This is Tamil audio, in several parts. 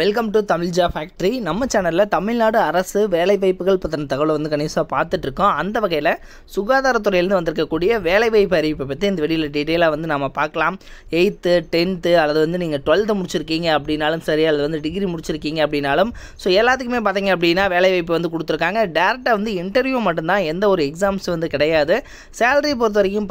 வெல்கம் டு தமிழ் ஜா ஃபேக்ட்ரி நம்ம சேனலில் தமிழ்நாடு அரசு வேலைவாய்ப்புகள் பற்றின தகவலை வந்து கணிசாக பார்த்துட்ருக்கோம் அந்த வகையில் சுகாதாரத்துறையிலேருந்து வந்திருக்கக்கூடிய வேலைவாய்ப்பு அறிவிப்பை பற்றி இந்த வெளியில் டீட்டெயிலாக வந்து நம்ம பார்க்கலாம் எயித்து டென்த்து அல்லது வந்து நீங்கள் டுவெல்த்து முடிச்சிருக்கீங்க அப்படின்னாலும் சரி அல்லது வந்து டிகிரி முடிச்சிருக்கீங்க அப்படின்னாலும் ஸோ எல்லாத்துக்குமே பார்த்தீங்க அப்படின்னா வேலைவாய்ப்பு வந்து கொடுத்துருக்காங்க டேரெக்டாக வந்து இன்டர்வியூ மட்டும்தான் எந்த ஒரு எக்ஸாம்ஸ் வந்து கிடையாது சேலரி பொறுத்த வரைக்கும்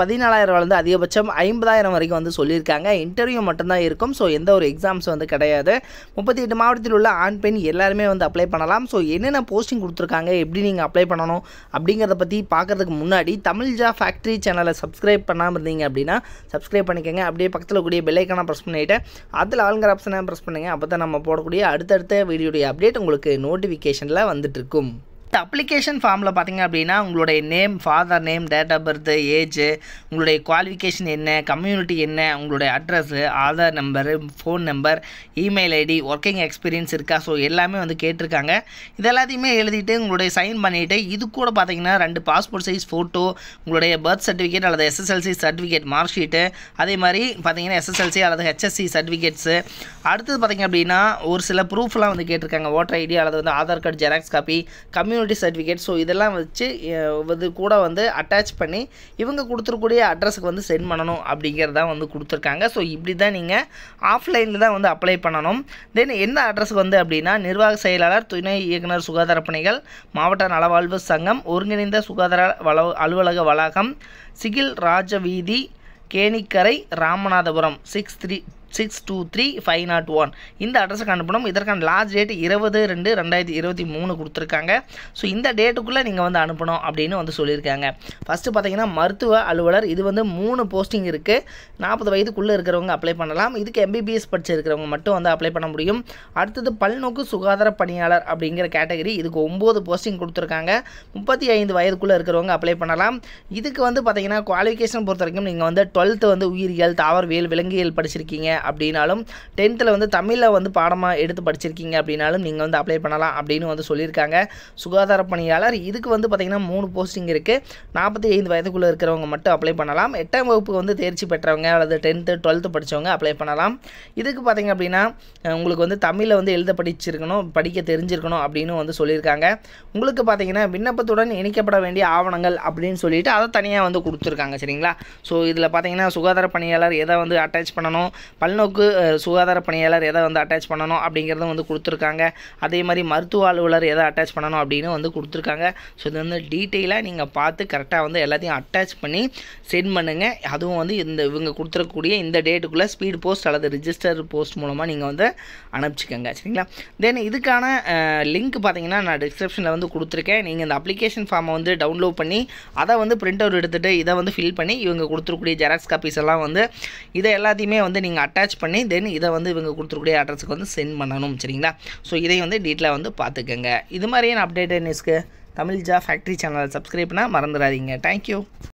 வந்து அதிகபட்சம் ஐம்பதாயிரம் வரைக்கும் வந்து சொல்லியிருக்காங்க இன்டர்வியூ மட்டும்தான் இருக்கும் ஸோ எந்த ஒரு எக்ஸாம்ஸ் வந்து கிடையாது முப்பத்தி ரெண்டு மாவட்டத்தில் உள்ள ஆண் பெண் எல்லாருமே வந்து அப்ளை பண்ணலாம் ஸோ என்னென்ன போஸ்டிங் கொடுத்துருக்காங்க எப்படி நீங்கள் அப்ளை பண்ணணும் அப்படிங்கிறத பற்றி பார்க்குறதுக்கு முன்னாடி தமிழ் ஜா ஃபேக்ட்ரி சேனலை சப்ஸ்கிரைப் பண்ணாமல் இருந்தீங்க அப்படின்னா சப்ஸ்கிரைப் பண்ணிக்கோங்க அப்படியே பக்கத்தில் கூடிய பெல்லைக்கான ப்ரெஸ் பண்ணிவிட்டு அதில் ஆளுங்கிற ஆப்ஷனை ப்ரெஸ் பண்ணுங்கள் அப்போ தான் நம்ம போடக்கூடிய அடுத்தடுத்த வீடியோடைய அப்டேட் உங்களுக்கு நோட்டிஃபிகேஷனில் வந்துட்டுருக்கும் இந்த அப்ளிகேஷன் ஃபார்மில் பார்த்தீங்க அப்படின்னா உங்களுடைய name father name date of birth age உங்களுடைய குவாலிஃபிகேஷன் என்ன கம்யூனிட்டி என்ன உங்களுடைய address Aadhaar number phone number email ID working experience இருக்கா ஸோ எல்லாமே வந்து கேட்டிருக்காங்க இது எல்லாத்தையுமே எழுதிட்டு உங்களுடைய சைன் பண்ணிவிட்டு இது கூட பார்த்தீங்கன்னா ரெண்டு பாஸ்போர்ட் சைஸ் ஃபோட்டோ உங்களுடைய பர்த் சர்டிஃபிகேட் அல்லது எஸ்எஸ்எல்சி சர்டிஃபிகேட் மார்க் ஷீட்டு அதே மாதிரி பார்த்தீங்கன்னா எஸ்எஸ்எல்சி அல்லது ஹெச்எஸ்சி சர்டிஃபிகேட்ஸு அடுத்தது பார்த்தீங்க அப்படின்னா ஒரு சில ப்ரூஃப்லாம் வந்து கேட்டிருக்காங்க ஓட்டர் ஐடி அல்லது வந்து Aadhaar card xerox copy community community certificate so இதெல்லாம் வச்சு இது கூட வந்து அட்டாச் பண்ணி இவங்க கொடுத்துருக்கூடிய அட்ரஸுக்கு வந்து சென்ட் பண்ணணும் அப்படிங்கிறதான் வந்து கொடுத்துருக்காங்க ஸோ இப்படி தான் நீங்கள் ஆஃப்லைனில் தான் வந்து அப்ளை பண்ணணும் தென் எந்த அட்ரஸுக்கு வந்து அப்படின்னா நிர்வாக செயலாளர் துணை இயக்குனர் சுகாதார பணிகள் மாவட்ட நலவாழ்வு சங்கம் ஒருங்கிணைந்த சுகாதார வள அலுவலக வளாகம் Sikil Rajaveedhi Kenikkarai Ramanathapuram six three six two three five nought one இந்த அட்ரஸுக்கு அனுப்பணும் இதற்கான லாஸ்ட் டேட் இருபது ரெண்டு ரெண்டாயிரத்தி இருபத்தி மூணு கொடுத்துருக்காங்க ஸோ இந்த டேட்டுக்குள்ளே நீங்கள் வந்து அனுப்பணும் அப்படின்னு வந்து சொல்லியிருக்காங்க ஃபஸ்ட்டு பார்த்தீங்கன்னா மருத்துவ அலுவலர் இது வந்து மூணு போஸ்டிங் இருக்குது நாற்பது வயதுக்குள்ளே இருக்கிறவங்க அப்ளை பண்ணலாம் இதுக்கு எம்பிபிஎஸ் படிச்சிருக்கிறவங்க மட்டும் வந்து அப்ளை பண்ண முடியும் அடுத்தது பல்நோக்கு சுகாதார பணியாளர் அப்படிங்கிற கேட்டகரி இதுக்கு ஒம்பது போஸ்டிங் கொடுத்துருக்காங்க முப்பத்தி ஐந்து வயதுக்குள்ளே இருக்கிறவங்க அப்ளை பண்ணலாம் இதுக்கு வந்து பார்த்தீங்கன்னா குவாலிஃபிகேஷன் பொறுத்த வரைக்கும் நீங்கள் வந்து டுவெல்த்து வந்து உயிரியல் தாவரவியல் விலங்கியல் படிச்சிருக்கீங்க அப்படின்னாலும் டென்த்தில் வந்து தமிழில் வந்து பாடமாக எடுத்து படிச்சிருக்கீங்க அப்படின்னாலும் நீங்கள் வந்து அப்ளை பண்ணலாம் அப்படின்னு வந்து சொல்லியிருக்காங்க சுகாதார பணியாளர் இதுக்கு வந்து பார்த்திங்கன்னா மூணு போஸ்டிங் இருக்குது நாற்பத்தி ஐந்து வயதுக்குள்ளே இருக்கிறவங்க மட்டும் அப்ளை பண்ணலாம் எட்டாம் வகுப்பு வந்து தேர்ச்சி பெற்றவங்க அல்லது டென்த்து டுவெல்த்து படித்தவங்க அப்ளை பண்ணலாம் இதுக்கு பார்த்திங்க அப்படின்னா உங்களுக்கு வந்து தமிழில் வந்து எழுத படிச்சிருக்கணும் படிக்க தெரிஞ்சிருக்கணும் அப்படின்னு வந்து சொல்லியிருக்காங்க உங்களுக்கு பார்த்தீங்கன்னா விண்ணப்பத்துடன் இணைக்கப்பட வேண்டிய ஆவணங்கள் அப்படின்னு சொல்லிட்டு அதை தனியாக வந்து கொடுத்துருக்காங்க சரிங்களா ஸோ இதில் பார்த்தீங்கன்னா சுகாதார பணியாளர் எதை வந்து அட்டாச் பண்ணணும் பல பல்நோக்கு சுகாதார பணியாளர் எதை வந்து அட்டாச் பண்ணணும் அப்படிங்கிறதும் வந்து கொடுத்துருக்காங்க அதே மாதிரி மருத்துவ அலுவலர் எதை அட்டாச் பண்ணணும் அப்படின்னு வந்து கொடுத்துருக்காங்க ஸோ இது வந்து டீட்டெயிலாக நீங்கள் பார்த்து கரெக்டாக வந்து எல்லாத்தையும் அட்டாச் பண்ணி சென்ட் பண்ணுங்கள் அதுவும் வந்து இந்த இவங்க கொடுத்துருக்கக்கூடிய இந்த டேட்டுக்குள்ளே ஸ்பீட் போஸ்ட் அல்லது ரிஜிஸ்டர் போஸ்ட் மூலமாக நீங்கள் வந்து அனுப்பிச்சிக்கோங்க சரிங்களா தென் இதுக்கான லிங்க் பார்த்தீங்கன்னா நான் டிஸ்கிரிப்ஷனில் வந்து கொடுத்துருக்கேன் நீங்கள் இந்த அப்ளிகேஷன் ஃபார்மை வந்து டவுன்லோட் பண்ணி அதை வந்து பிரிண்ட் அவுட் எடுத்துகிட்டு இதை வந்து ஃபில் பண்ணி இவங்க கொடுத்துருக்கூடிய ஜெராக்ஸ் காப்பீஸ் எல்லாம் வந்து இதை எல்லாத்தையுமே வந்து நீங்கள் அட்டாச் அட்டாச் பண்ணி தென் இதை வந்து இவங்க கொடுத்துருக்கூடிய அட்ரஸுக்கு வந்து சென்ட் பண்ணணும் சரிங்களா ஸோ இதை வந்து டீட்டெயிலாக வந்து பார்த்துக்கோங்க இது மாதிரியான அப்டேட்டட் நியூஸ்க்கு தமிழ் ஜா ஃபேக்ட்ரி சேனலை சப்ஸ்கிரைப் மறந்துடாதீங்க தேங்க்யூ